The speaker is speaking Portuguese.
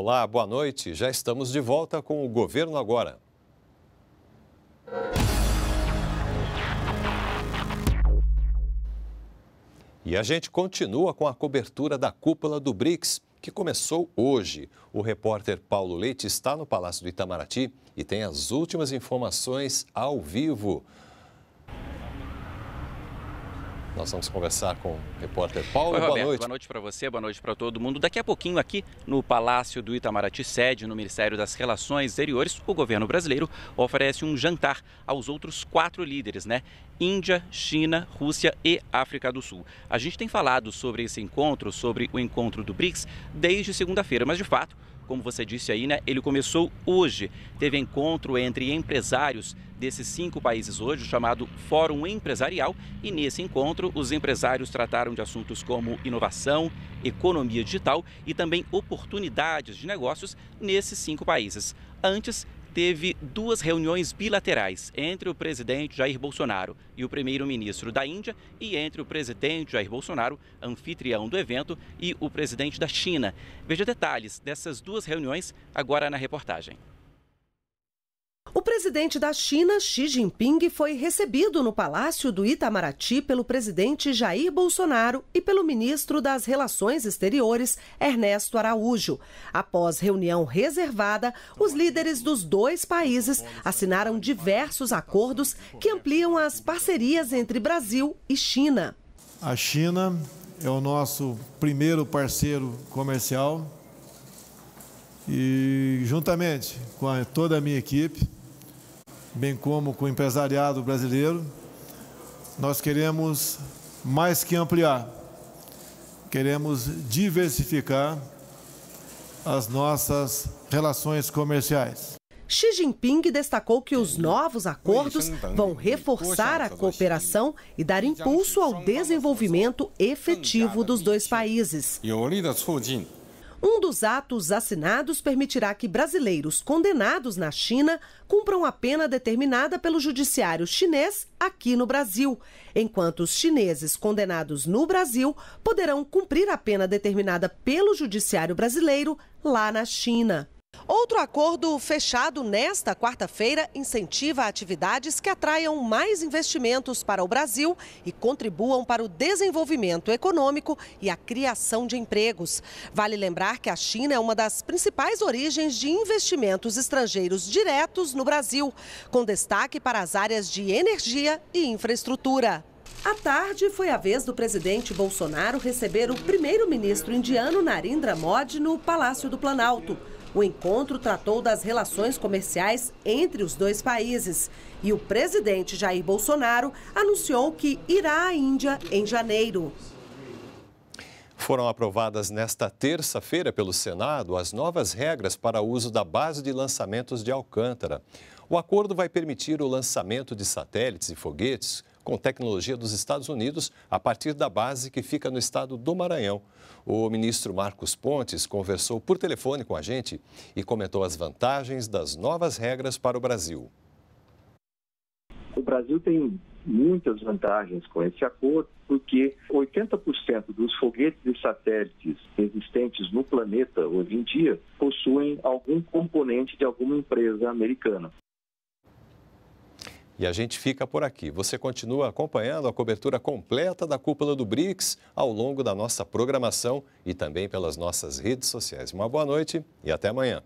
Olá, boa noite. Já estamos de volta com o Governo Agora. E a gente continua com a cobertura da cúpula do BRICS, que começou hoje. O repórter Paulo Leite está no Palácio do Itamaraty e tem as últimas informações ao vivo. Nós vamos conversar com o repórter Paulo. Oi, Roberto, boa noite. Boa noite para você, boa noite para todo mundo. Daqui a pouquinho, aqui no Palácio do Itamaraty, sede no Ministério das Relações Exteriores, o governo brasileiro oferece um jantar aos outros quatro líderes, né? Índia, China, Rússia e África do Sul. A gente tem falado sobre esse encontro, sobre o encontro do BRICS, desde segunda-feira, mas de fato como você disse aí, né? Ele começou hoje. Teve encontro entre empresários desses cinco países hoje, chamado Fórum Empresarial, e nesse encontro os empresários trataram de assuntos como inovação, economia digital e também oportunidades de negócios nesses cinco países. Antes, teve duas reuniões bilaterais entre o presidente Jair Bolsonaro e o primeiro-ministro da Índia e entre o presidente Jair Bolsonaro, anfitrião do evento, e o presidente da China. Veja detalhes dessas duas reuniões agora na reportagem. O presidente da China, Xi Jinping, foi recebido no Palácio do Itamaraty pelo presidente Jair Bolsonaro e pelo ministro das Relações Exteriores, Ernesto Araújo. Após reunião reservada, os líderes dos dois países assinaram diversos acordos que ampliam as parcerias entre Brasil e China. A China é o nosso primeiro parceiro comercial e, juntamente com toda a minha equipe, bem como com o empresariado brasileiro, nós queremos mais que ampliar, queremos diversificar as nossas relações comerciais. Xi Jinping destacou que os novos acordos vão reforçar a cooperação e dar impulso ao desenvolvimento efetivo dos dois países. Um dos atos assinados permitirá que brasileiros condenados na China cumpram a pena determinada pelo judiciário chinês aqui no Brasil, enquanto os chineses condenados no Brasil poderão cumprir a pena determinada pelo judiciário brasileiro lá na China. Outro acordo fechado nesta quarta-feira incentiva atividades que atraiam mais investimentos para o Brasil e contribuam para o desenvolvimento econômico e a criação de empregos. Vale lembrar que a China é uma das principais origens de investimentos estrangeiros diretos no Brasil, com destaque para as áreas de energia e infraestrutura. À tarde, foi a vez do presidente Bolsonaro receber o primeiro-ministro indiano Narendra Modi no Palácio do Planalto. O encontro tratou das relações comerciais entre os dois países e o presidente Jair Bolsonaro anunciou que irá à Índia em janeiro. Foram aprovadas nesta terça-feira pelo Senado as novas regras para o uso da base de lançamentos de Alcântara. O acordo vai permitir o lançamento de satélites e foguetes com tecnologia dos Estados Unidos a partir da base que fica no estado do Maranhão. O ministro Marcos Pontes conversou por telefone com a gente e comentou as vantagens das novas regras para o Brasil. O Brasil tem muitas vantagens com esse acordo, porque 80% dos foguetes e satélites existentes no planeta hoje em dia possuem algum componente de alguma empresa americana. E a gente fica por aqui. Você continua acompanhando a cobertura completa da cúpula do BRICS ao longo da nossa programação e também pelas nossas redes sociais. Uma boa noite e até amanhã.